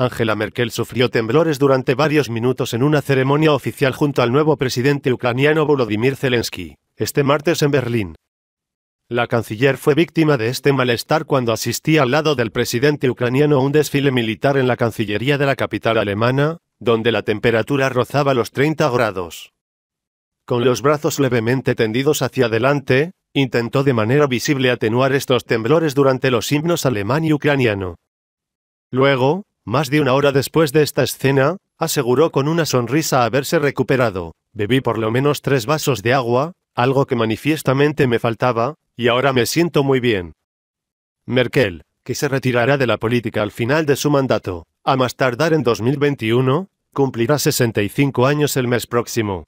Angela Merkel sufrió temblores durante varios minutos en una ceremonia oficial junto al nuevo presidente ucraniano Volodymyr Zelensky, este martes en Berlín. La canciller fue víctima de este malestar cuando asistía al lado del presidente ucraniano a un desfile militar en la Cancillería de la capital alemana, donde la temperatura rozaba los 30 grados. Con los brazos levemente tendidos hacia adelante, intentó de manera visible atenuar estos temblores durante los himnos alemán y ucraniano. Luego, más de una hora después de esta escena, aseguró con una sonrisa haberse recuperado. Bebí por lo menos tres vasos de agua, algo que manifiestamente me faltaba, y ahora me siento muy bien. Merkel, que se retirará de la política al final de su mandato, a más tardar en 2021, cumplirá 65 años el mes próximo.